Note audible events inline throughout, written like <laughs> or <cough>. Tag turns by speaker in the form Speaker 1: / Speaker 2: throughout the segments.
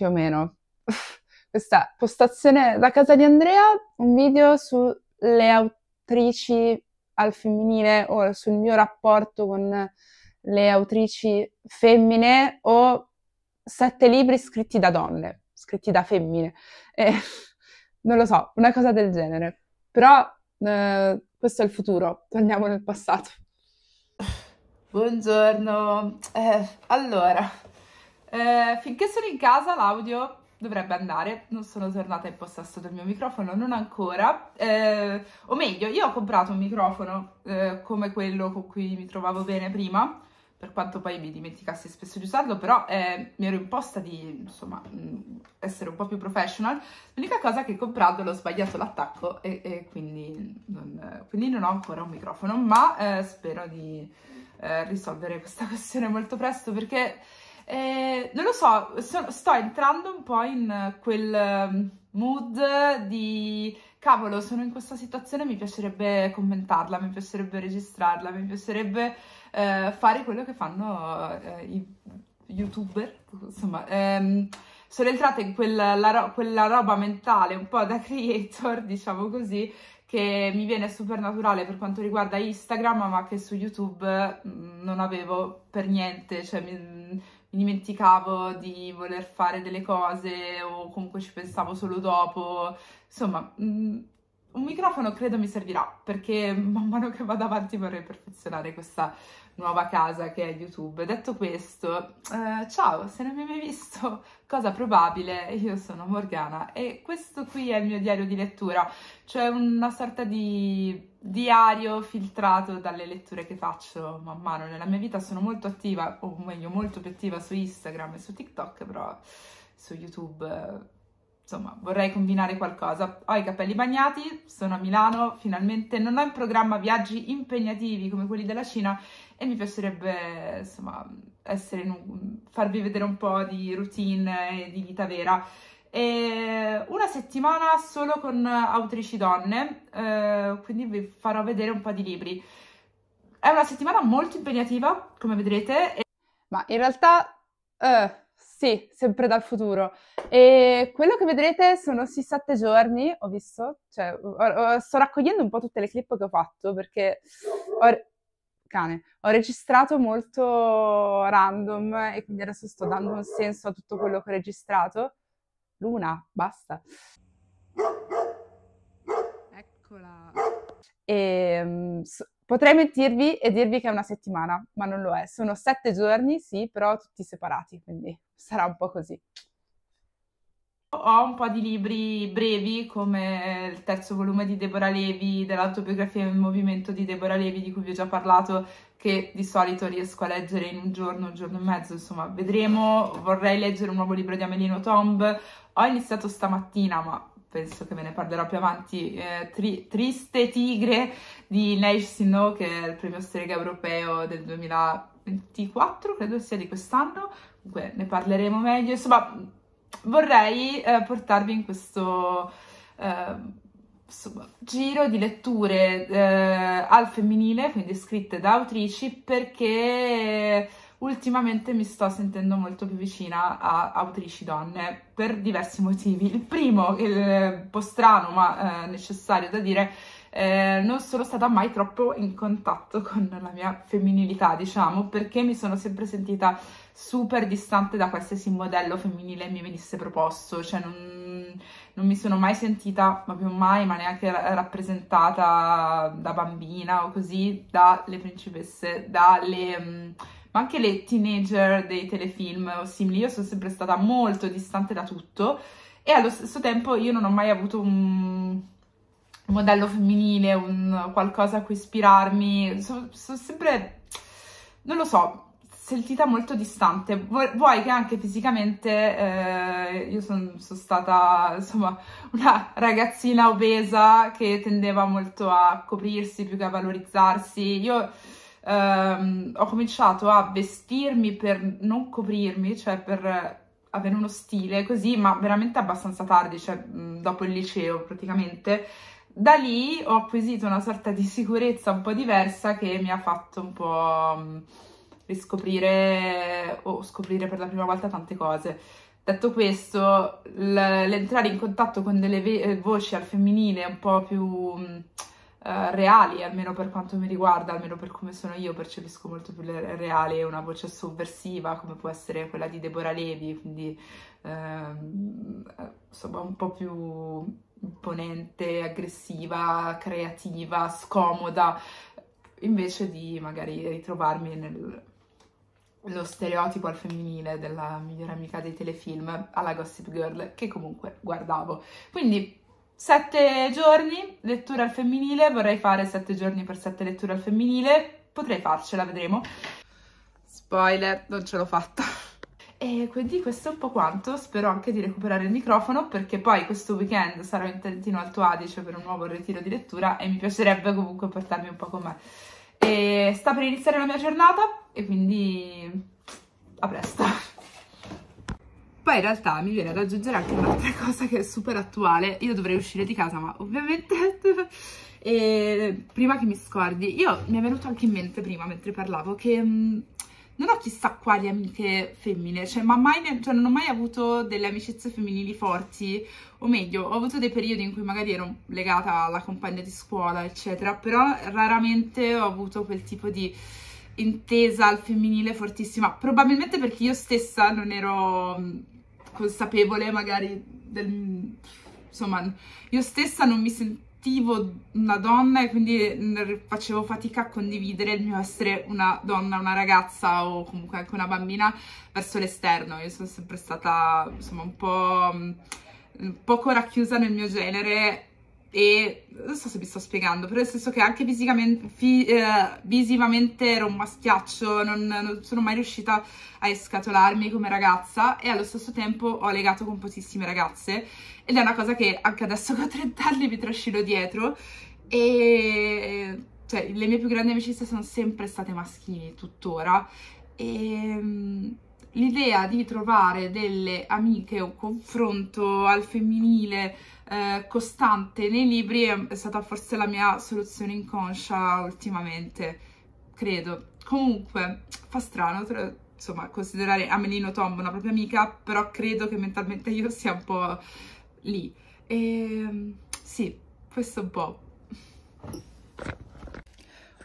Speaker 1: più o meno questa postazione da casa di Andrea, un video sulle autrici al femminile o sul mio rapporto con le autrici femmine o sette libri scritti da donne, scritti da femmine. Eh, non lo so, una cosa del genere. Però eh, questo è il futuro, torniamo nel passato. Buongiorno, eh, allora eh, finché sono in casa l'audio dovrebbe andare, non sono tornata in possesso del mio microfono, non ancora, eh, o meglio, io ho comprato un microfono eh, come quello con cui mi trovavo bene prima, per quanto poi mi dimenticassi spesso di usarlo, però eh, mi ero imposta di, insomma, mm, essere un po' più professional, l'unica cosa è che comprandolo ho sbagliato l'attacco e, e quindi, non, quindi, non, ho ancora un microfono, ma eh, spero di eh, risolvere questa <laughs> questione molto presto perché eh, non lo so, so, sto entrando un po' in eh, quel ehm, mood di cavolo, sono in questa situazione, mi piacerebbe commentarla, mi piacerebbe registrarla, mi piacerebbe eh, fare quello che fanno eh, i youtuber, insomma. Ehm, sono entrata in quella, ro- quella roba mentale un po' da creator, <laughs> diciamo così, che mi viene super naturale per quanto riguarda Instagram, ma che su YouTube mm, non avevo per niente, cioè mi, mi dimenticavo di voler fare delle cose o comunque ci pensavo solo dopo. Insomma, mm, un microfono credo mi servirà perché man mano che vado avanti vorrei perfezionare questa nuova casa che è YouTube. Detto questo, eh, ciao, se non mi hai mai visto, <laughs> cosa probabile, io sono Morgana e questo qui è il mio diario di lettura, cioè una sorta di diario filtrato dalle letture che faccio man mano nella mia vita. Sono molto attiva, o meglio molto più attiva su Instagram e su TikTok, però su YouTube... Eh, insomma, vorrei combinare qualcosa. Ho i capelli bagnati, sono a Milano, finalmente non ho in programma viaggi impegnativi come quelli della Cina e mi piacerebbe insomma un, farvi vedere un po' di routine e di vita vera. E una settimana solo con autrici donne, eh, quindi vi farò vedere un po' di libri. È una settimana molto impegnativa, come vedrete. E... Ma in realtà, uh, sì, sempre dal futuro. E quello che vedrete sono 6 sette giorni, ho visto, cioè, ho, ho, sto raccogliendo un po' tutte le clip che ho fatto perché ho, cane. Ho registrato molto random e quindi adesso sto dando un senso a tutto quello che ho registrato. Luna, basta. Eccola. E, ehm, so, potrei mentirvi e dirvi che è una settimana, ma non lo è. Sono sette giorni, sì, però tutti separati, quindi sarà un po' così. Ho un po' di libri brevi come il terzo volume di Deborah Levi, dell'autobiografia in movimento di Deborah Levi di cui vi ho già parlato, che di solito riesco a leggere in un giorno, un giorno e mezzo, insomma, vedremo. Vorrei leggere un nuovo libro di Amelino Tomb. Ho iniziato stamattina, ma penso che ve ne parlerò più avanti, eh, tri- Triste Tigre di Neige Sino, che è il premio strega europeo del 2024, credo sia di quest'anno. Comunque ne parleremo meglio. Insomma, vorrei eh, portarvi in questo eh, giro di letture eh, al femminile, quindi scritte da autrici, perché ultimamente mi sto sentendo molto più vicina a autrici donne per diversi motivi. Il primo, il, un po' strano ma eh, necessario da dire, eh, non sono stata mai troppo in contatto con la mia femminilità, diciamo, perché mi sono sempre sentita super distante da qualsiasi modello femminile mi venisse proposto, cioè non, non mi sono mai sentita, proprio mai, ma neanche rappresentata da bambina o così, dalle principesse, dalle mm, ma anche le teenager dei telefilm o simili, io sono sempre stata molto distante da tutto e allo stesso tempo io non ho mai avuto un, modello femminile, un qualcosa a cui ispirarmi. Sono so sempre, non lo so, sentita molto distante. Vuoi che anche fisicamente eh, io sono son stata insomma una ragazzina obesa che tendeva molto a coprirsi più che a valorizzarsi. Io ehm, ho cominciato a vestirmi per non coprirmi, cioè per avere uno stile così, ma veramente abbastanza tardi, cioè dopo il liceo praticamente da lì ho acquisito una sorta di sicurezza un po' diversa che mi ha fatto un po' mm, riscoprire o scoprire per la prima volta tante cose. Detto questo, l'entrare in contatto con delle eh, voci al femminile un po' più mm, eh, reali, almeno per quanto mi riguarda, almeno per come sono io, percepisco molto più reale una voce sovversiva come può essere quella di Deborah Levi, quindi ehm, eh, insomma un po' più imponente, aggressiva, creativa, scomoda, invece di magari ritrovarmi nello stereotipo al femminile della migliore amica dei telefilm alla Gossip Girl che comunque guardavo. Quindi sette giorni lettura al femminile, vorrei fare sette giorni per sette letture al femminile, potrei farcela, vedremo. Spoiler, non ce l'ho fatta. E quindi questo è un po' quanto, spero anche di recuperare il microfono perché poi questo weekend sarò in Trentino Alto Adige per un nuovo ritiro di lettura e mi piacerebbe comunque portarmi un po' con me. E sta per iniziare la mia giornata e quindi a presto. Poi in realtà mi viene da aggiungere anche un'altra cosa che è super attuale, io dovrei uscire di casa ma ovviamente... <laughs> prima che mi scordi, io mi è venuto anche in mente prima mentre parlavo che mm, non ho chissà quali amiche femmine, cioè, ma mai cioè, non ho mai avuto delle amicizie femminili forti, o meglio, ho avuto dei periodi in cui magari ero legata alla compagna di scuola, eccetera, però raramente ho avuto quel tipo di intesa al femminile fortissima, probabilmente perché io stessa non ero mm, consapevole magari del... insomma, io stessa non mi sentivo attivo una donna e quindi mm, facevo fatica a condividere il mio essere una donna, una ragazza o comunque anche una bambina verso l'esterno. Io sono sempre stata insomma un po' mm, poco racchiusa nel mio genere e non so se vi sto spiegando, però nel senso che anche fi, eh, visivamente ero un maschiaccio, non, non, sono mai riuscita a escatolarmi come ragazza e allo stesso tempo ho legato con pochissime ragazze ed è una cosa che anche adesso <laughs> che ho 30 anni mi trascino dietro e cioè, le mie più grandi amicizie sono sempre state maschili tuttora e l'idea di trovare delle amiche, un confronto al femminile eh, costante nei libri è stata forse la mia soluzione inconscia ultimamente, credo. Comunque, fa strano, tra, insomma, considerare Amelino Tomb una propria amica, però credo che mentalmente io sia un po' lì. E ehm, sì, questo un po'.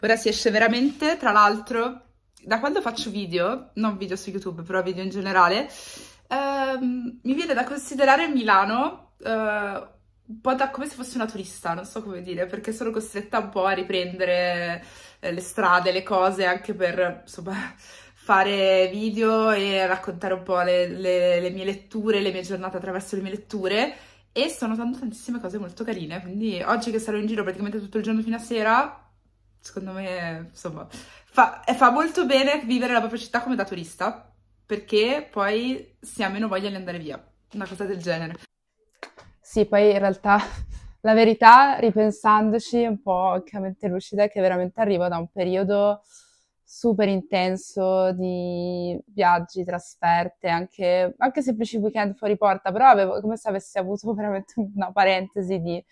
Speaker 1: Ora si esce veramente, tra l'altro, da quando faccio video, non video su YouTube, però video in generale, ehm, mi viene da considerare Milano eh, un po' da come se fossi una turista, non so come dire, perché sono costretta un po' a riprendere eh, le strade, le cose, anche per, insomma, <laughs> fare video e raccontare un po' le, le, le mie letture, le mie giornate attraverso le mie letture e sto notando tantissime cose molto carine, quindi oggi che sarò in giro praticamente tutto il giorno fino a sera, secondo me, insomma, fa, fa molto bene vivere la propria città come da turista, perché poi si ha meno voglia di andare via, una cosa del genere. Sì, poi in realtà <laughs> la verità, ripensandoci un po' anche a mente lucida, è che veramente arrivo da un periodo super intenso di viaggi, trasferte, anche, anche semplici weekend fuori porta, però avevo come se avessi avuto <laughs> veramente una parentesi di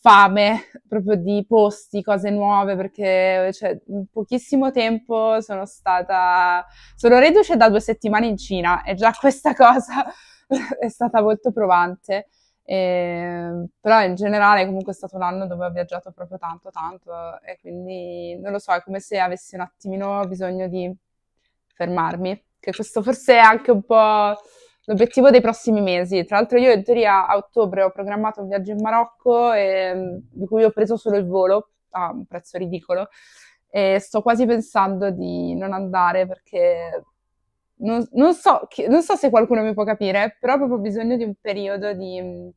Speaker 1: fame proprio di posti, cose nuove, perché cioè, in pochissimo tempo sono stata, sono reduce da due settimane in Cina e già questa <laughs> cosa è stata molto provante. E, ehm, però in generale comunque è stato un anno dove ho viaggiato proprio tanto, tanto e quindi non lo so, è come se avessi un attimino bisogno di fermarmi, che questo forse è anche un po' l'obiettivo dei prossimi mesi. Tra l'altro io in teoria a ottobre ho programmato un viaggio in Marocco e, ehm, di cui ho preso solo il volo a un prezzo ridicolo e sto quasi pensando di non andare perché non, non, so, non, so, se qualcuno mi può capire, però ho proprio bisogno di un periodo di mm,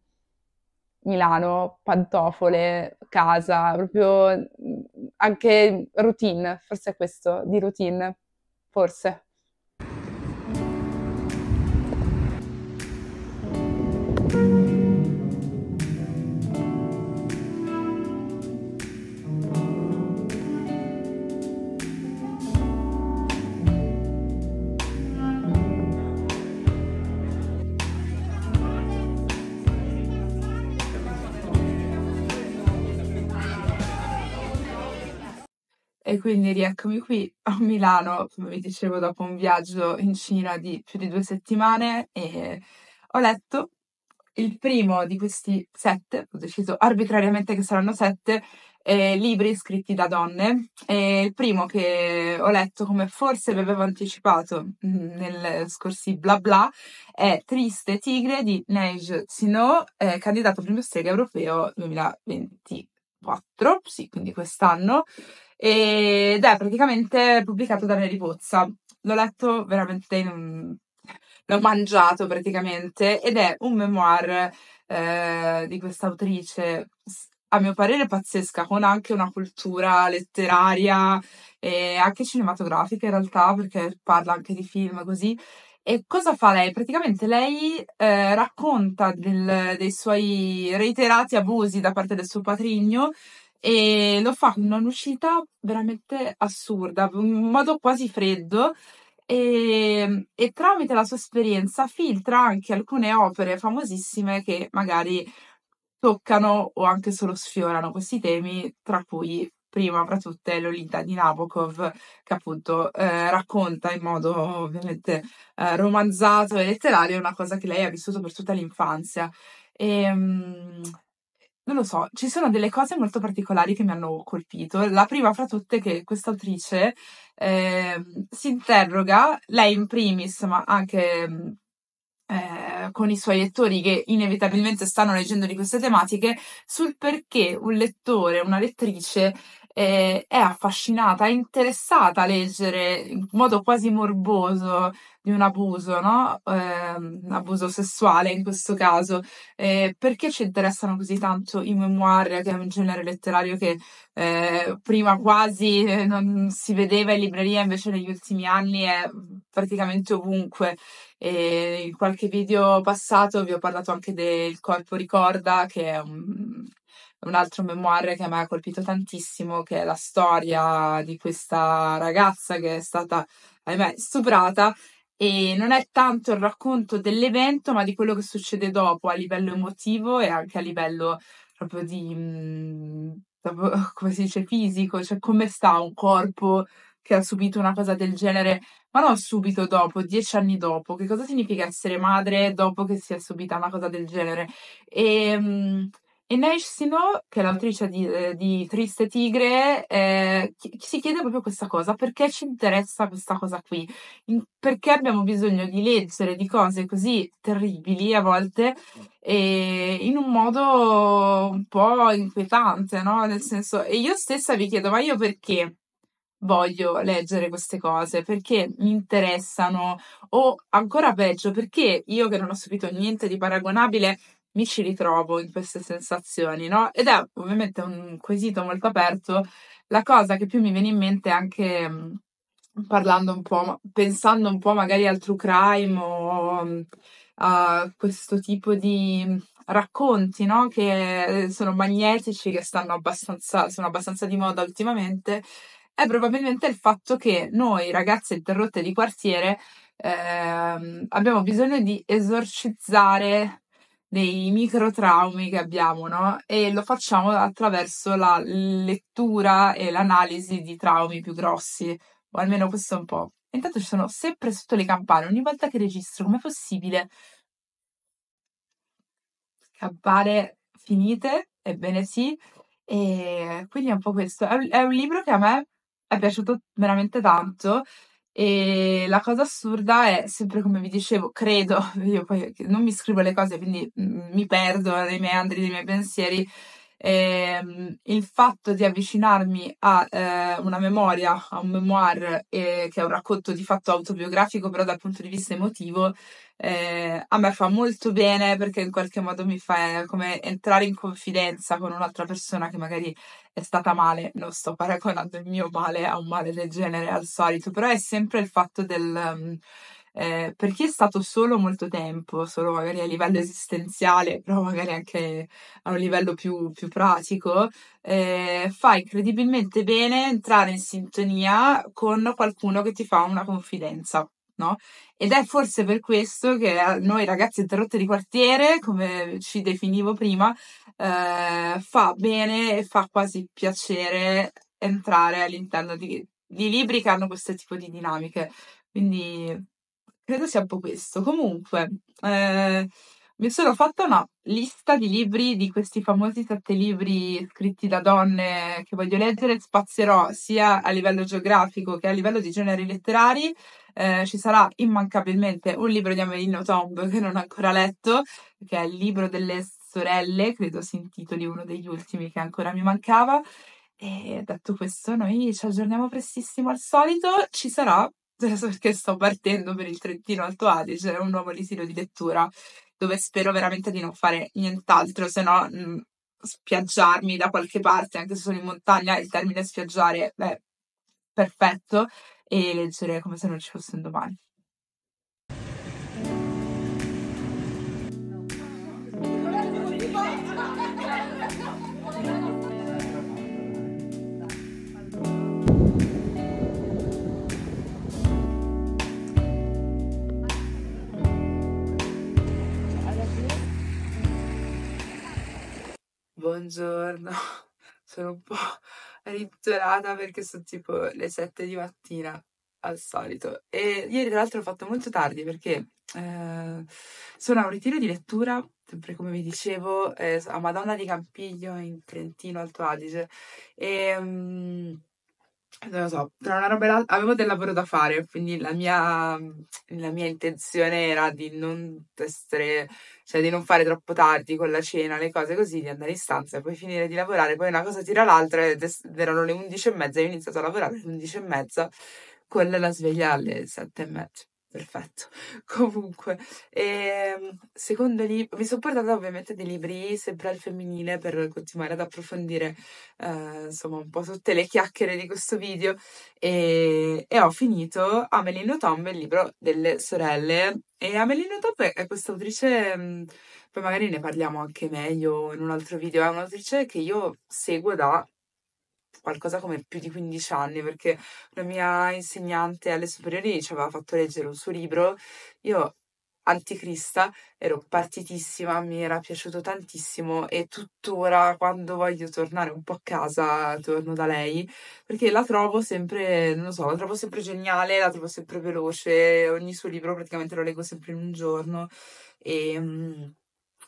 Speaker 1: Milano, pantofole, casa, proprio mm, anche routine, forse è questo, di routine, forse. E quindi rieccomi qui a Milano, come vi dicevo, dopo un viaggio in Cina di più di due settimane e ho letto il primo di questi sette, ho deciso arbitrariamente che saranno sette, eh, libri scritti da donne. E il primo che ho letto, come forse vi avevo anticipato mm, nel scorsi bla bla, è Triste Tigre di Neige Sino, eh, candidato premio Strega europeo 2024, sì, quindi quest'anno ed è praticamente pubblicato da Mary Pozza. L'ho letto veramente in un... l'ho mangiato praticamente ed è un memoir eh, di questa autrice a mio parere pazzesca, con anche una cultura letteraria e anche cinematografica in realtà, perché parla anche di film così. E cosa fa lei? Praticamente lei eh, racconta del, dei suoi reiterati abusi da parte del suo patrigno, e lo fa con una lucidità veramente assurda, in modo quasi freddo. E, ehm, e, tramite la sua esperienza filtra anche alcune opere famosissime che magari toccano o anche solo sfiorano questi temi, tra cui prima fra tutte Lolita di Nabokov, che appunto eh, racconta in modo ovviamente eh, romanzato e letterario una cosa che lei ha vissuto per tutta l'infanzia. E, ehm, non lo so, ci sono delle cose molto particolari che mi hanno colpito. La prima fra tutte è che questa autrice eh, si interroga, lei in primis, ma anche ehm, eh, con i suoi lettori che inevitabilmente stanno leggendo di queste tematiche, sul perché un lettore, una lettrice eh, è affascinata, è interessata a leggere in modo quasi morboso di un abuso, no? Eh, abuso sessuale in questo caso. Eh, perché ci interessano così tanto i memoir, che è un genere letterario che eh, prima quasi eh, non si vedeva in libreria, invece negli ultimi anni è praticamente ovunque. E in qualche video passato vi ho parlato anche del Corpo Ricorda, che è un un altro memoir che a me ha colpito tantissimo, che è la storia di questa ragazza che è stata, ahimè, stuprata e non è tanto il racconto dell'evento, ma di quello che succede dopo a livello emotivo e anche a livello proprio di, mh, mm, <laughs> come si dice, fisico, cioè come sta un corpo che ha subito una cosa del genere, ma non subito dopo, dieci anni dopo, che cosa significa essere madre dopo che si è subita una cosa del genere? E... Mh, mm, e Neishino, che è l'autrice di, eh, di Triste Tigre, eh, chi, si chiede proprio questa cosa, perché ci interessa questa cosa qui? In, perché abbiamo bisogno di leggere di cose così terribili a volte e in un modo un po' inquietante, no? Nel senso, e io stessa vi chiedo, ma io perché? voglio leggere queste cose perché mi interessano o ancora peggio perché io che non ho subito niente di paragonabile mi ci ritrovo in queste sensazioni, no? Ed è ovviamente un quesito molto aperto. La cosa che più mi viene in mente è anche mhmm, parlando un po', pensando un po' magari al true crime o mhmm, a questo tipo di mhmm, racconti, no? Che eh, sono magnetici, che stanno abbastanza, sono abbastanza di moda ultimamente, è probabilmente il fatto che noi ragazze interrotte di quartiere eh, abbiamo bisogno di esorcizzare dei micro traumi che abbiamo, no? E lo facciamo attraverso la lettura e l'analisi di traumi più grossi, o almeno questo un po'. Intanto ci sono sempre sotto le campane, ogni volta che registro, com'è possibile? Campane finite, ebbene sì, e quindi è un po' questo. è un libro che a me è piaciuto veramente tanto e la cosa assurda è, sempre come vi dicevo, credo, <laughs> io poi non mi scrivo le cose, quindi mm, mi perdo nei miei andri, nei miei pensieri, ehm, il fatto di avvicinarmi a eh, una memoria, a un memoir eh, che è un racconto di fatto autobiografico, però dal punto di vista emotivo, eh, a me fa molto bene perché in qualche modo mi fa eh, come entrare in confidenza con un'altra persona che magari è stata male, non sto paragonando il mio male a un male del genere al solito, però è sempre il fatto del... Um, eh, per chi è stato solo molto tempo, solo magari a livello esistenziale, però magari anche a un livello più, più pratico, eh, fa incredibilmente bene entrare in sintonia con qualcuno che ti fa una confidenza no? Ed è forse per questo che eh, noi ragazzi interrotte di quartiere, come ci definivo prima, eh, fa bene e fa quasi piacere entrare all'interno di, di libri che hanno questo tipo di dinamiche. Quindi credo sia un po' questo. Comunque, eh, mi sono fatta una lista di libri, di questi famosi sette libri scritti da donne che voglio leggere, spazierò sia a livello geografico che a livello di generi letterari. Eh, ci sarà immancabilmente un libro di Amelino Tomb che non ho ancora letto, che è il libro delle sorelle, credo si intitoli uno degli ultimi che ancora mi mancava. E detto questo, noi ci aggiorniamo prestissimo al solito, ci sarà adesso <laughs> perché sto partendo per il Trentino Alto Adige, un nuovo risino di lettura dove spero veramente di non fare nient'altro, se no mm, spiaggiarmi da qualche parte, anche se sono in montagna, il termine spiaggiare, beh, perfetto, e leggere come se non ci fosse un domani. Buongiorno, <laughs> sono un po' ritornata perché sono tipo le 7 di mattina al solito. E ieri tra l'altro ho fatto molto tardi perché eh, sono a un ritiro di lettura, sempre come vi dicevo, eh, a Madonna di Campiglio in Trentino Alto Adige. E... Um, non lo so, tra una roba e l'altra avevo del lavoro da fare, quindi la mia, la mia intenzione era di non essere, cioè di non fare troppo tardi con la cena, le cose così, di andare in stanza e poi finire di lavorare, poi una cosa tira l'altra ed erano le undici e mezza, io ho iniziato a lavorare alle undici e mezza con la sveglia alle sette e mezza perfetto. <laughs> Comunque, ehm, secondo libro, mi sono portata ovviamente dei libri sempre al femminile per continuare ad approfondire eh, insomma un po' tutte le chiacchiere di questo video e, e ho finito Amelino Tom, il libro delle sorelle. E Amelino Top è questa autrice, mh, mm, poi magari ne parliamo anche meglio in un altro video, è un'autrice che io seguo da qualcosa come più di 15 anni perché una mia insegnante alle superiori ci aveva fatto leggere un suo libro. Io anticrista, ero partitissima, mi era piaciuto tantissimo e tuttora quando voglio tornare un po' a casa torno da lei perché la trovo sempre, non so, la trovo sempre geniale, la trovo sempre veloce, ogni suo libro praticamente lo leggo sempre in un giorno e ehm,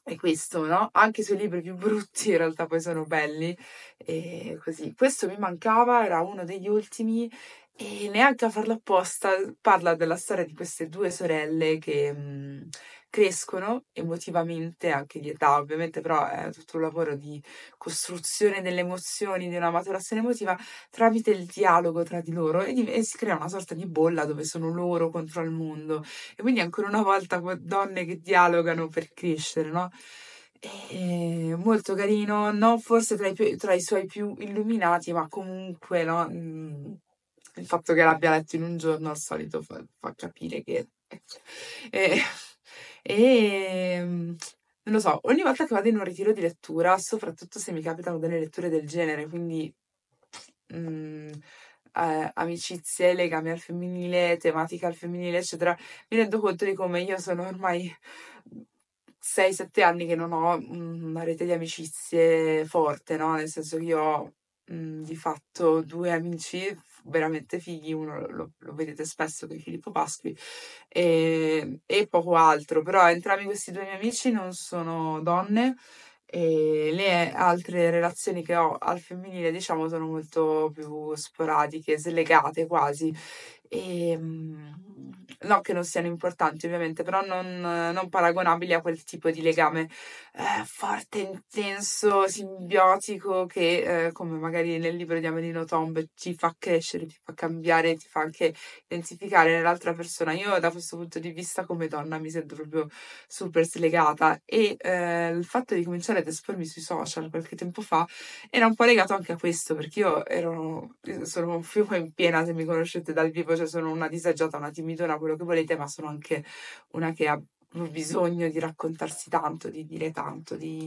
Speaker 1: è questo, no? Anche se i libri più brutti in realtà poi sono belli e così. Questo mi mancava, era uno degli ultimi e neanche a farlo apposta parla della storia di queste due sorelle che mh, mm, crescono emotivamente, anche di età ovviamente, però è tutto un lavoro di costruzione delle emozioni, di una maturazione emotiva tramite il dialogo tra di loro e, di, e si crea una sorta di bolla dove sono loro contro il mondo e quindi ancora una volta donne che dialogano per crescere, no? È ehm, molto carino, non forse tra i, più, tra i, suoi più illuminati, ma comunque no? Mhmm, il fatto che l'abbia letto in un giorno al solito fa, fa capire che ecco, eh, e ehm, non lo so, ogni volta che vado in un ritiro di lettura, soprattutto se mi capitano delle letture del genere, quindi mh, mhmm, eh, amicizie, legami al femminile, tematica al femminile, eccetera, mi rendo conto di come io sono ormai 6-7 anni che non ho mhmm, una rete di amicizie forte, no? Nel senso che io ho mh, mhmm, di fatto due amici veramente fighi, uno lo, lo vedete spesso con Filippo Pasqui e, ehm, e, poco altro, però entrambi questi due miei amici non sono donne e ehm, le altre relazioni che ho al femminile diciamo sono molto più sporadiche, slegate quasi e, ehm, no che non siano importanti ovviamente, però non, non paragonabili a quel tipo di legame eh, forte, intenso, simbiotico che eh, come magari nel libro di Amelino Tomb ci fa crescere, ti fa cambiare, ti fa anche identificare nell'altra persona. Io da questo punto di vista come donna mi sento proprio super slegata e eh, il fatto di cominciare ad espormi sui social qualche tempo fa era un po' legato anche a questo perché io ero, sono un fiume in piena se mi conoscete dal vivo cioè sono una disagiata, una timidona, quello che volete, ma sono anche una che ha bisogno di raccontarsi tanto, di dire tanto, di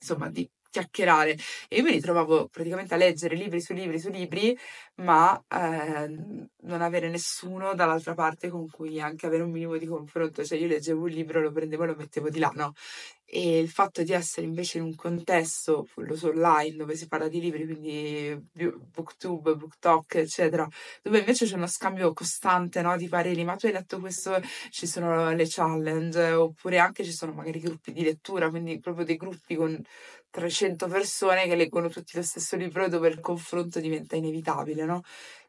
Speaker 1: insomma di chiacchierare. E io mi ritrovavo praticamente a leggere libri su libri su libri, ma eh, non avere nessuno dall'altra parte con cui anche avere un minimo di confronto. Cioè io leggevo un libro, lo prendevo e lo mettevo di là, no? E il fatto di essere invece in un contesto, lo so online, dove si parla di libri, quindi booktube, booktalk, eccetera, dove invece c'è uno scambio costante, no? Di pareri, ma tu hai letto questo, ci sono le challenge, oppure anche ci sono magari gruppi di lettura, quindi proprio dei gruppi con 300 persone che leggono tutti lo stesso libro dove il confronto diventa inevitabile, no?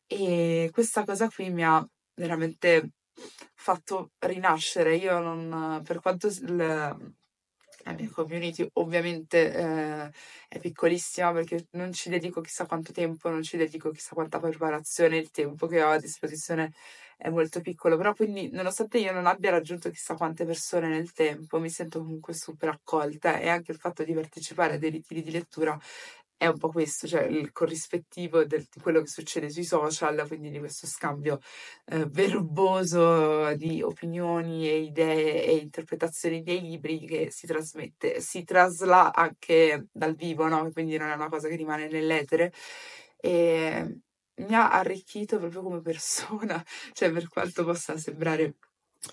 Speaker 1: E questa cosa qui mi ha veramente fatto rinascere. Io non, per quanto il, la mia community ovviamente eh, è piccolissima perché non ci dedico chissà quanto tempo, non ci dedico chissà quanta preparazione, il tempo che ho a disposizione è molto piccolo, però quindi nonostante io non abbia raggiunto chissà quante persone nel tempo, mi sento comunque super accolta e anche il fatto di partecipare a dei ritiri di lettura è un po' questo, cioè il corrispettivo del, di quello che succede sui social, quindi di questo scambio eh, verboso di opinioni e idee e interpretazioni dei libri che si trasmette, si trasla anche dal vivo, no? quindi non è una cosa che rimane nell'etere. E mi ha arricchito proprio come persona, <laughs> cioè per quanto possa sembrare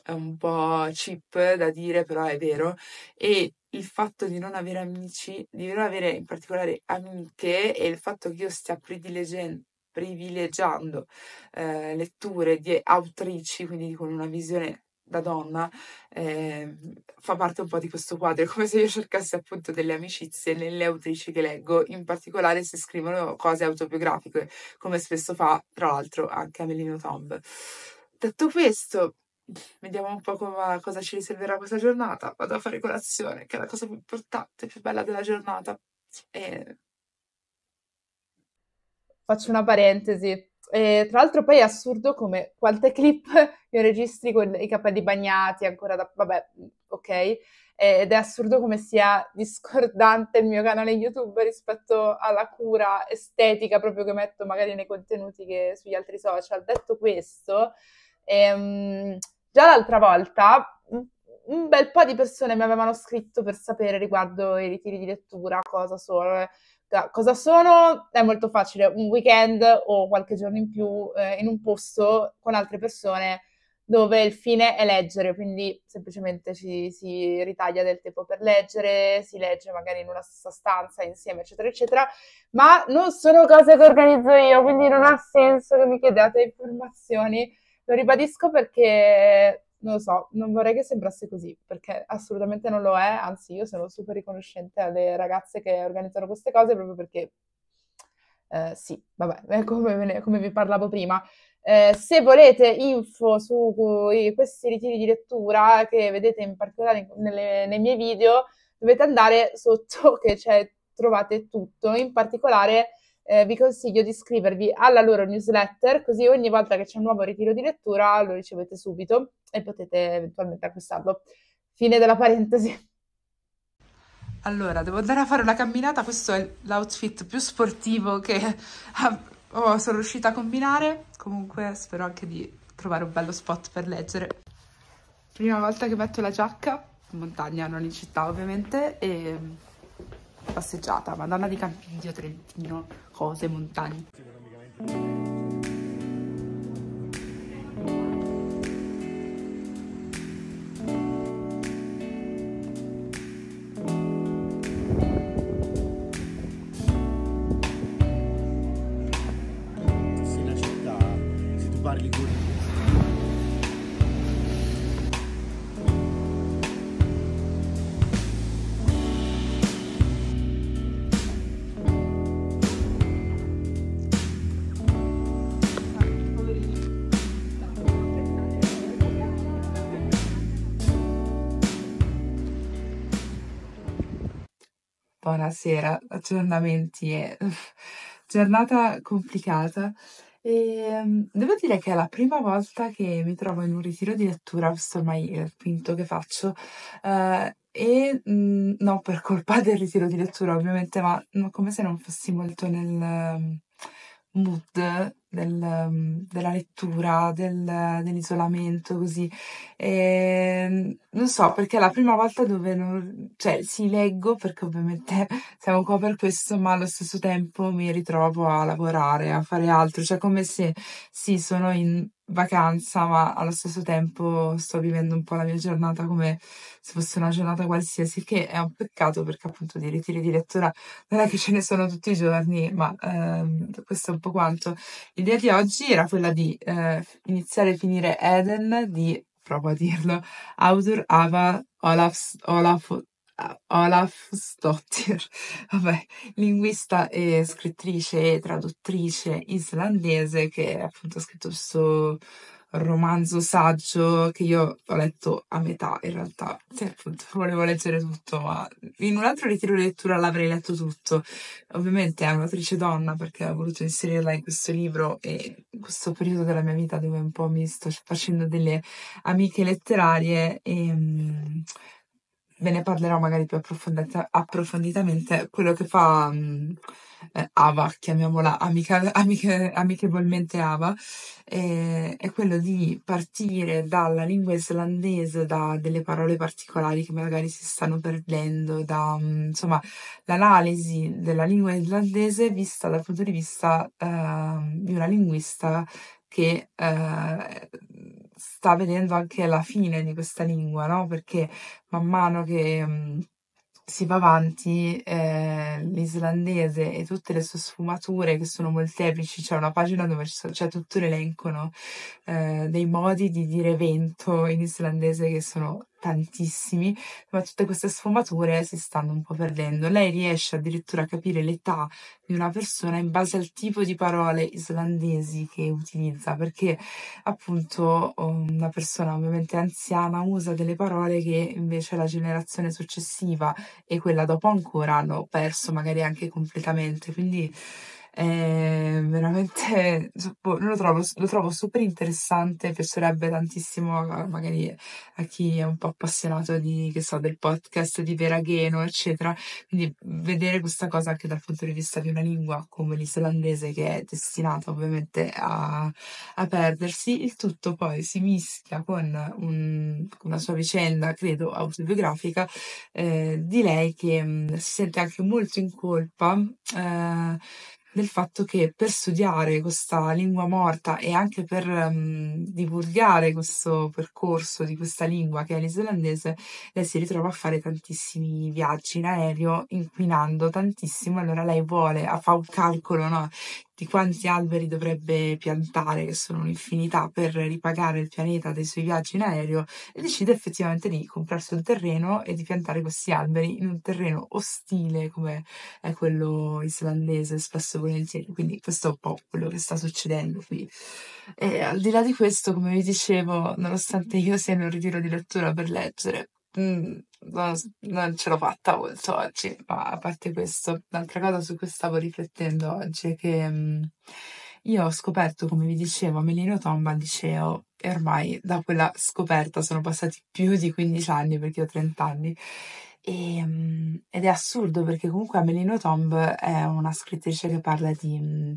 Speaker 1: eh, un po' cheap da dire, però è vero, e il fatto di non avere amici, di non avere in particolare amiche e il fatto che io stia predilegendo privilegiando eh, letture di autrici, quindi con una visione da donna eh, fa parte un po' di questo quadro, è <laughs> come se io cercassi appunto delle amicizie nelle autrici che leggo, in particolare se scrivono cose autobiografiche, come spesso fa tra l'altro anche Amelino Tomb. Detto questo, vediamo un po' come, cosa ci riserverà questa giornata. Vado a fare colazione, che è la cosa più importante, più bella della giornata. E... Faccio una parentesi e, tra l'altro poi è assurdo come quante clip <laughs> io registri con i capelli bagnati, ancora da... vabbè, ok? Ed è assurdo come sia discordante il mio canale YouTube rispetto alla cura estetica proprio che metto magari nei contenuti che sugli altri social. Detto questo, ehm, già l'altra volta un bel po' di persone mi avevano scritto per sapere riguardo i ritiri di lettura, cosa sono. Eh. Cioè, cosa sono? È molto facile, un weekend o qualche giorno in più eh, in un posto con altre persone dove il fine è leggere, quindi semplicemente ci, si ritaglia del tempo per leggere, si legge magari in una stessa stanza insieme, eccetera, eccetera, ma non sono cose che organizzo io, quindi non ha senso che mi chiediate informazioni, lo ribadisco perché non lo so, non vorrei che sembrasse così, perché assolutamente non lo è, anzi io sono super riconoscente alle ragazze che organizzano queste cose proprio perché, eh, sì, vabbè, <laughs> come, ne, come, vi parlavo prima. Eh, se volete info su questi ritiri di lettura che vedete in particolare nelle, nei miei video, dovete andare sotto <laughs> che c'è, trovate tutto, in particolare eh, vi consiglio di iscrivervi alla loro newsletter, così ogni volta che c'è un nuovo ritiro di lettura lo ricevete subito e potete eventualmente acquistarlo. Fine della parentesi. Allora, devo andare a fare una camminata, questo è l'outfit più sportivo che oh, sono riuscita a combinare, comunque spero anche di trovare un bello spot per leggere. Prima volta che metto la giacca, in montagna, non in città ovviamente, e mm, passeggiata, madonna di Campiglio Trentino. 好，这们打你。buonasera, aggiornamenti e <laughs> giornata complicata. E ehm, devo dire che è la prima volta che mi trovo in un ritiro di lettura, questo ormai è il quinto che faccio, eh, e mh, mm, non per colpa del ritiro di lettura ovviamente, ma mm, come se non fossi molto nel mm, mood del, mm, della lettura, del, dell'isolamento, così. E, ehm, non so, perché è la prima volta dove non, cioè, sì, leggo perché ovviamente <laughs> siamo qua per questo, ma allo stesso tempo mi ritrovo a lavorare, a fare altro, cioè come se sì, sono in vacanza, ma allo stesso tempo sto vivendo un po' la mia giornata come se fosse una giornata qualsiasi, che è un peccato perché appunto di ritiri di lettura non è che ce ne sono tutti i giorni, ma ehm, questo è un po' quanto. L'idea di oggi era quella di eh, iniziare e finire Eden di, provo a dirlo, Audur Ava Olaf, Olaf Olaf Stottir, <laughs> vabbè, linguista e scrittrice e traduttrice islandese che appunto ha scritto questo romanzo saggio che io ho letto a metà in realtà, sì, appunto, volevo leggere tutto, ma in un altro ritiro di lettura l'avrei letto tutto. Ovviamente è un'autrice donna perché ho voluto inserirla in questo libro e in questo periodo della mia vita dove un po' mi sto facendo delle amiche letterarie e ehm, ve ne parlerò magari più approfondita- approfonditamente, quello che fa mh, mm, eh, Ava, chiamiamola amica- amiche- amichevolmente Ava, eh, è quello di partire dalla lingua islandese, da delle parole particolari che magari si stanno perdendo, da mh, mm, insomma l'analisi della lingua islandese vista dal punto di vista eh, di una linguista che eh, sta vedendo anche la fine di questa lingua, no? Perché man mano che mhmm, si va avanti, eh, l'islandese e tutte le sue sfumature, che sono molteplici, c'è una pagina dove c'è cioè tutto l'elenco eh, dei modi di dire vento in islandese che sono tantissimi, ma tutte queste sfumature si stanno un po' perdendo. Lei riesce addirittura a capire l'età di una persona in base al tipo di parole islandesi che utilizza, perché appunto una persona ovviamente anziana usa delle parole che invece la generazione successiva e quella dopo ancora hanno perso magari anche completamente, quindi è veramente boh, lo trovo, lo trovo, super interessante piacerebbe tantissimo magari a chi è un po' appassionato di, che so, del podcast di Vera Geno eccetera quindi vedere questa cosa anche dal punto di vista di una lingua come l'islandese che è destinata ovviamente a, a perdersi il tutto poi si mischia con un, una sua vicenda credo autobiografica eh, di lei che mh, mm, si sente anche molto in colpa eh, del fatto che per studiare questa lingua morta e anche per um, divulgare questo percorso di questa lingua che è l'islandese, lei si ritrova a fare tantissimi viaggi in aereo, inquinando tantissimo. Allora lei vuole, fa un calcolo, no? di quanti alberi dovrebbe piantare, che sono un'infinità, per ripagare il pianeta dei suoi viaggi in aereo, e decide effettivamente di comprarsi un terreno e di piantare questi alberi in un terreno ostile come è quello islandese spesso e volentieri. Quindi questo è un po' quello che sta succedendo qui. E al di là di questo, come vi dicevo, nonostante io sia in un ritiro di lettura per leggere, mh, mm, non, non ce l'ho fatta molto oggi, ma a parte questo, un'altra cosa su cui stavo riflettendo oggi è che mh, mm, io ho scoperto, come vi dicevo, Melino Tomba al liceo e ormai da quella scoperta sono passati più di 15 anni perché ho 30 anni e, ehm, ed è assurdo perché comunque Amelino Tomb è una scrittrice che parla di mh, mhmm,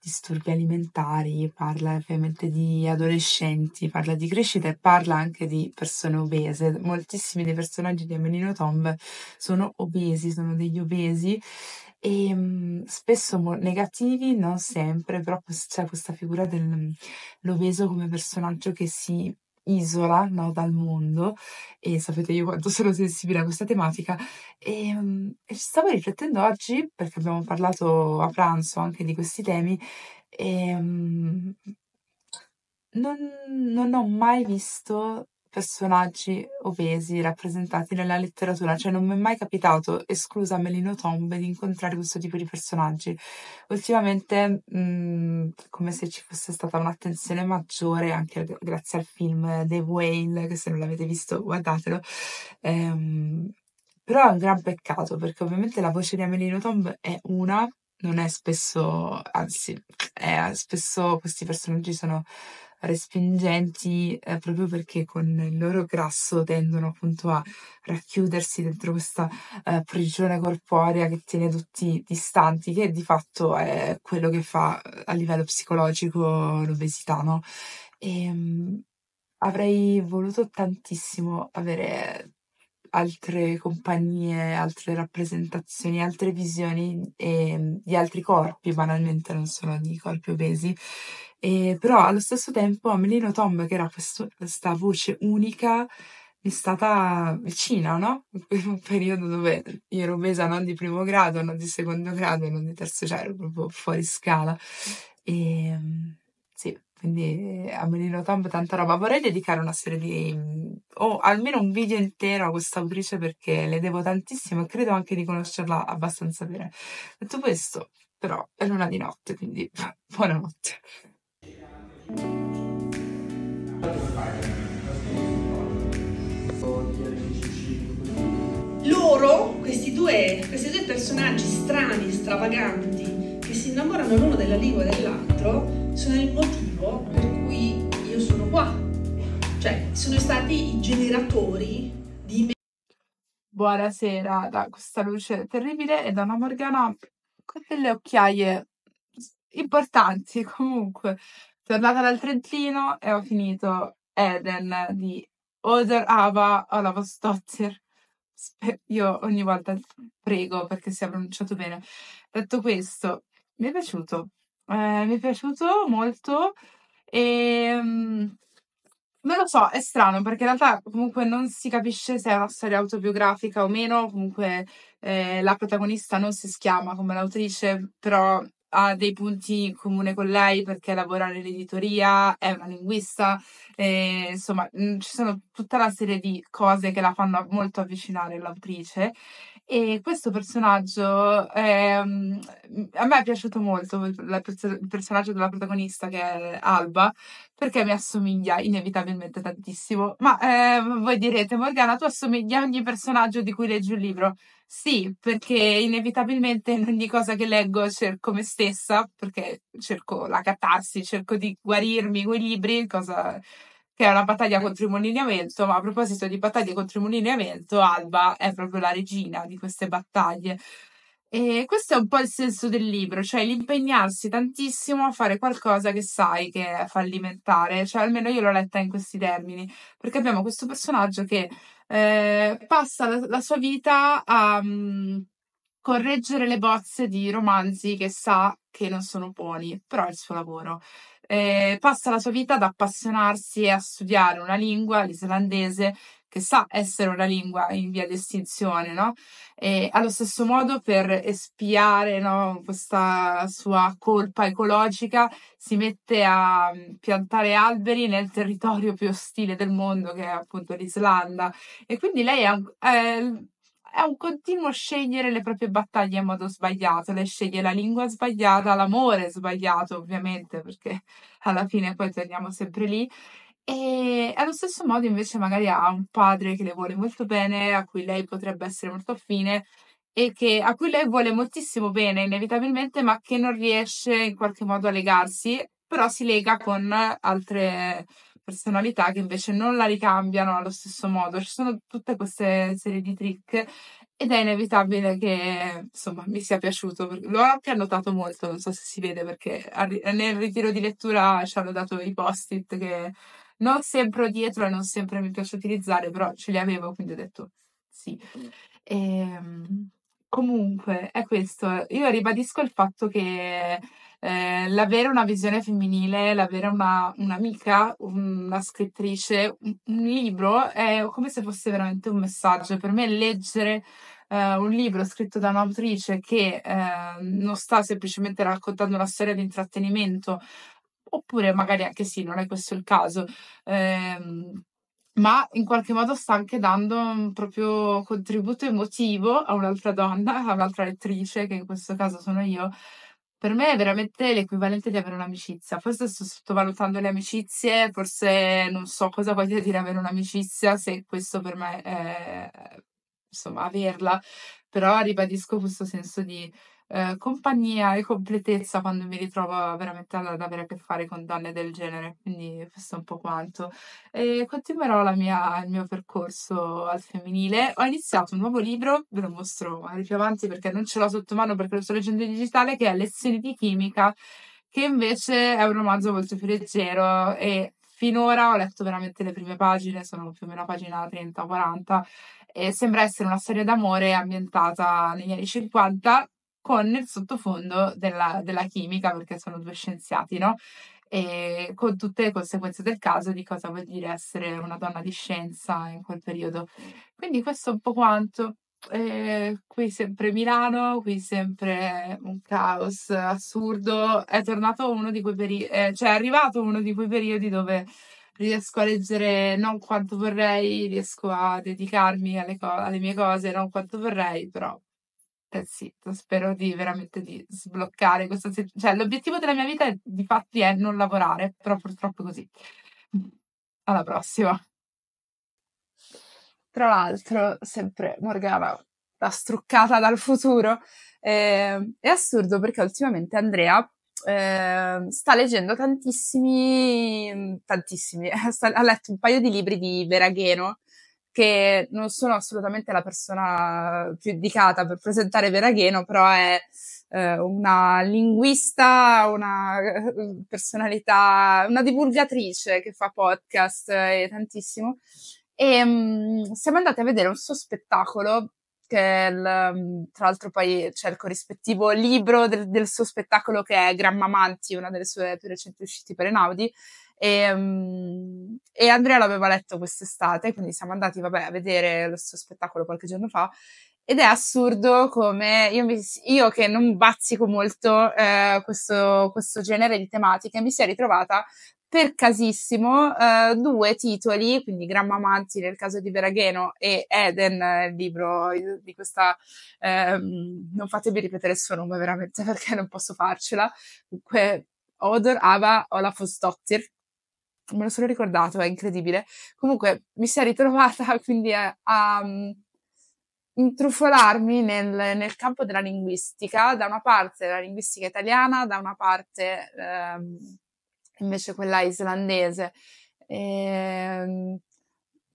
Speaker 1: disturbi alimentari, parla ovviamente di adolescenti, parla di crescita e parla anche di persone obese. Moltissimi dei personaggi di Amelino Tomb sono obesi, sono degli obesi e ehm, mh, spesso mo- negativi, non sempre, però c'è questa figura dell'obeso mhmm, come personaggio che si isola, no, dal mondo e sapete io quanto <laughs> sono sensibile a questa tematica e, ehm, e ci stavo riflettendo oggi perché abbiamo parlato a pranzo anche di questi temi e ehm, non, non ho mai visto personaggi obesi rappresentati nella letteratura, cioè non mi è mai capitato, esclusa Melino Tombe, di incontrare questo tipo di personaggi. Ultimamente, mh, mm, come se ci fosse stata un'attenzione maggiore, anche grazie al film The Whale, che se non l'avete visto guardatelo, ehm, però è un gran peccato perché ovviamente la voce di Melino Tomb è una, non è spesso, anzi, è spesso questi personaggi sono respingenti eh, proprio perché con il loro grasso tendono appunto a racchiudersi dentro questa eh, prigione corporea che tiene tutti distanti, che di fatto è quello che fa eh, a livello psicologico l'obesità, no? E, ehm, mh, avrei voluto tantissimo avere altre compagnie, altre rappresentazioni, altre visioni e, ehm, di altri corpi, banalmente non solo di corpi obesi. E, ehm, però allo stesso tempo a Melino Tom, che era questo, questa voce unica, mi è stata vicina, no? In un <laughs> periodo dove io ero obesa non di primo grado, non di secondo grado e non di terzo, cioè ero proprio fuori scala. E, ehm, sì, quindi eh, a Melino Tomb tanta roba. Vorrei dedicare una serie di... Mm, o almeno un video intero a questa autrice perché le devo tantissimo e credo anche di conoscerla abbastanza bene. Detto questo, però è luna di notte, quindi <laughs> buonanotte. Loro, questi due, questi due personaggi strani, stravaganti, che si innamorano l'uno della lingua e dell'altro, l'altro sono il motivo per cui io sono qua. Cioè, sono stati i generatori di me. Buonasera, da questa luce terribile e da una Morgana con delle occhiaie importanti <laughs> comunque. Tornata dal Trentino e ho finito Eden di Oder Ava Olava Stotter. Io ogni volta prego perché sia pronunciato bene. Detto questo, mi è piaciuto, Ehm, mi è piaciuto molto e ehm, non lo so, è strano perché in realtà comunque non si capisce se è una storia autobiografica o meno, comunque, ehm, la protagonista non si schiama come l'autrice, però ha dei punti in comune con lei perché lavora nell'editoria, è una linguista, ehm, insomma, mm, ci sono tutta una serie di cose che la fanno molto avvicinare all'autrice e questo personaggio ehm, a me è piaciuto molto il perso- personaggio della protagonista che è Alba perché mi assomiglia inevitabilmente tantissimo. Ma eh, voi direte, Morgana, tu assomigli a ogni personaggio di cui leggi un libro? Sì, perché inevitabilmente in ogni cosa che leggo cerco me stessa, perché cerco la catarsi, cerco di guarirmi quei libri, cosa che è una battaglia contro il mollineamento, ma a proposito di battaglie contro il mollineamento, Alba è proprio la regina di queste battaglie. E questo è un po' il senso del libro, cioè l'impegnarsi tantissimo a fare qualcosa che sai che è fallimentare, cioè almeno io l'ho letta in questi termini, perché abbiamo questo personaggio che eh, passa la, la, sua vita a um, correggere le bozze di romanzi che sa che non sono buoni, però è il suo lavoro eh, passa la sua vita ad appassionarsi e a studiare una lingua, l'islandese, che sa essere una lingua in via di estinzione, no? E allo stesso modo, per espiare no, questa sua colpa ecologica, si mette a mm, piantare alberi nel territorio più ostile del mondo, che è appunto l'Islanda. E quindi lei è, è è un continuo scegliere le proprie battaglie in modo sbagliato, lei sceglie la lingua sbagliata, l'amore sbagliato ovviamente, perché <laughs> alla fine poi torniamo sempre lì. E allo stesso modo invece magari ha un padre che le vuole molto bene, a cui lei potrebbe essere molto affine e che, a cui lei vuole moltissimo bene inevitabilmente, ma che non riesce in qualche modo a legarsi, però si lega con altre personalità che invece non la ricambiano allo stesso modo. Ci sono tutte queste serie di trick ed è inevitabile che insomma mi sia piaciuto. L'ho anche annotato molto, non so se si vede perché nel ritiro di lettura ci hanno dato i post-it che non sempre ho dietro e non sempre mi piace utilizzare, però ce li avevo, quindi ho detto sì. E, ehm, comunque è questo. Io ribadisco il fatto che eh, l'avere una visione femminile, l'avere una, un'amica, una scrittrice, un, un, libro è come se fosse veramente un messaggio. Per me leggere eh, un libro scritto da un'autrice che eh, non sta semplicemente raccontando una storia di intrattenimento, oppure magari anche sì, non è questo il caso. Ehm, ma in qualche modo sta anche dando un mm, proprio contributo emotivo a un'altra donna, a un'altra lettrice, che in questo caso sono io, per me è veramente l'equivalente di avere un'amicizia. Forse sto sottovalutando le amicizie, forse non so cosa voglia dire avere un'amicizia, se questo per me è insomma averla, però ribadisco questo senso di eh, compagnia e completezza quando mi ritrovo veramente ad, avere a che fare con donne del genere, quindi questo è un po' quanto. E continuerò mia, il mio percorso al femminile. Ho iniziato un nuovo libro, ve lo mostro magari più avanti perché non ce l'ho sotto mano perché lo sto leggendo in digitale, che è Lezioni di chimica, che invece è un romanzo molto più leggero e finora ho letto veramente le prime pagine, sono più o meno pagina 30-40 e sembra essere una storia d'amore ambientata negli anni 50 con il sottofondo della, della chimica, perché sono due scienziati, no? e con tutte le conseguenze del caso di cosa vuol dire essere una donna di scienza in quel periodo. Quindi questo è un po' quanto. Eh, qui sempre Milano, qui sempre un caos assurdo. È tornato uno di quei periodi, eh, cioè è arrivato uno di quei periodi dove riesco a leggere non quanto vorrei, riesco a dedicarmi alle, co- alle mie cose non quanto vorrei, però eh sì, spero di veramente di sbloccare questa sit- cioè l'obiettivo della mia vita è, di fatti è non lavorare, però purtroppo così. Alla prossima. Tra l'altro, sempre Morgana, la struccata dal futuro, eh, è assurdo perché ultimamente Andrea eh, sta leggendo tantissimi, tantissimi, <laughs> ha letto un paio di libri di Veragheno, che non sono assolutamente la persona più indicata per presentare Veragheno, però è eh, una linguista, una eh, personalità, una divulgatrice che fa podcast e tantissimo. E um, siamo andati a vedere un suo spettacolo che è il, mm, tra l'altro poi c'è il corrispettivo libro del, del suo spettacolo che è Gramma Manti, una delle sue più recenti uscite per Enaudi. E, mm, e Andrea l'aveva letto quest'estate, quindi siamo andati vabbè, a vedere lo suo spettacolo qualche giorno fa ed è assurdo come io, mi, io, che non bazzico molto eh, questo, questo genere di tematiche mi sia ritrovata per casissimo eh, due titoli, quindi Gramma Manti nel caso di Veragheno e Eden, il libro di questa... Ehm, non fatemi ripetere il suo nome veramente <laughs> perché non posso farcela. Dunque, Odor Ava Olafosdottir, me lo sono ricordato, è incredibile. Comunque mi si è ritrovata <laughs> quindi eh, a, a mm, intrufolarmi nel, nel, campo della linguistica, da una parte la linguistica italiana, da una parte... Ehm, invece quella islandese. E, ehm,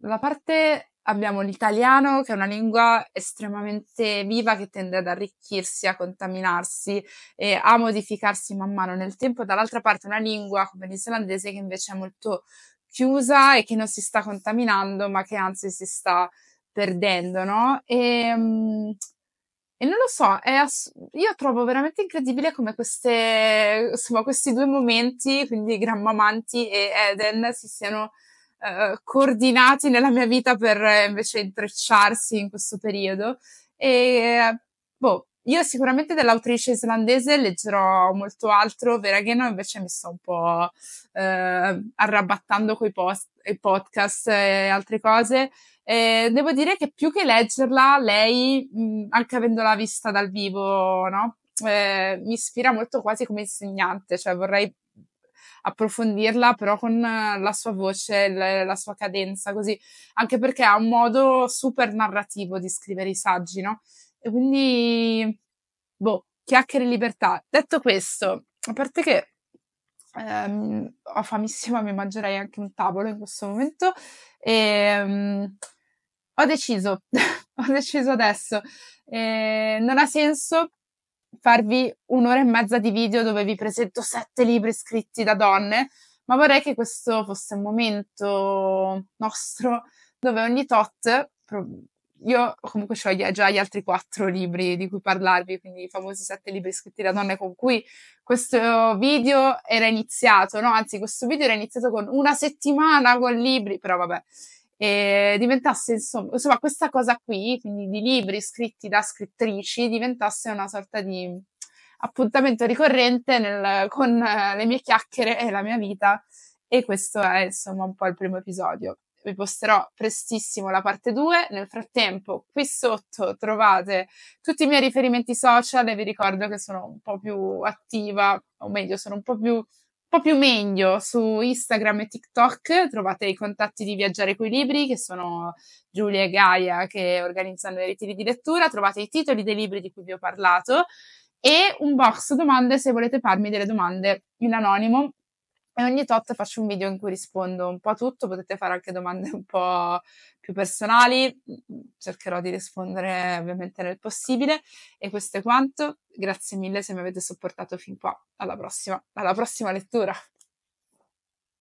Speaker 1: la parte abbiamo l'italiano, che è una lingua estremamente viva che tende ad arricchirsi, a contaminarsi e a modificarsi man mano nel tempo, dall'altra parte una lingua come l'islandese che invece è molto chiusa e che non si sta contaminando, ma che anzi si sta perdendo, no? E, ehm, e non lo so, ass- io trovo veramente incredibile come queste, insomma, questi due momenti, quindi Grammamanti e Eden, si siano eh, coordinati nella mia vita per eh, invece intrecciarsi in questo periodo. E eh, boh, io sicuramente dell'autrice islandese leggerò molto altro, Veragheno invece mi sto un po' eh, arrabattando con i, post- i podcast e altre cose. Eh, devo dire che più che leggerla, lei, mh, mm, anche avendola vista dal vivo, no? Eh, mi ispira molto quasi come insegnante, cioè vorrei approfondirla però con eh, la sua voce, la, la sua cadenza, così, anche perché ha un modo super narrativo di scrivere i saggi, no? E quindi, boh, chiacchiere in libertà. Detto questo, a parte che ehm, ho famissima, mi mangerei anche un tavolo in questo momento, e, ehm, ho deciso, <laughs> ho deciso adesso. Eh, non ha senso farvi un'ora e mezza di video dove vi presento sette libri scritti da donne, ma vorrei che questo fosse un momento nostro dove ogni tot, io comunque ho già gli altri quattro libri di cui parlarvi, quindi i famosi sette libri scritti da donne con cui questo video era iniziato, no? Anzi, questo video era iniziato con una settimana con libri, però vabbè e diventasse insomma, insomma questa cosa qui, quindi di libri scritti da scrittrici, diventasse una sorta di appuntamento ricorrente nel, con eh, le mie chiacchiere e la mia vita e questo è insomma un po' il primo episodio. Vi posterò prestissimo la parte 2. Nel frattempo, qui sotto trovate tutti i miei riferimenti social e vi ricordo che sono un po' più attiva, o meglio, sono un po' più più meglio su Instagram e TikTok trovate i contatti di Viaggiare coi libri che sono Giulia e Gaia che organizzano i ritiri di lettura, trovate i titoli dei libri di cui vi ho parlato e un box domande se volete farmi delle domande in anonimo e ogni tot faccio un video in cui rispondo un po' a tutto, potete fare anche domande un po' più personali, mm, cercherò di rispondere ovviamente nel possibile e questo è quanto, grazie mille se mi avete sopportato fin qua, alla prossima, alla prossima lettura!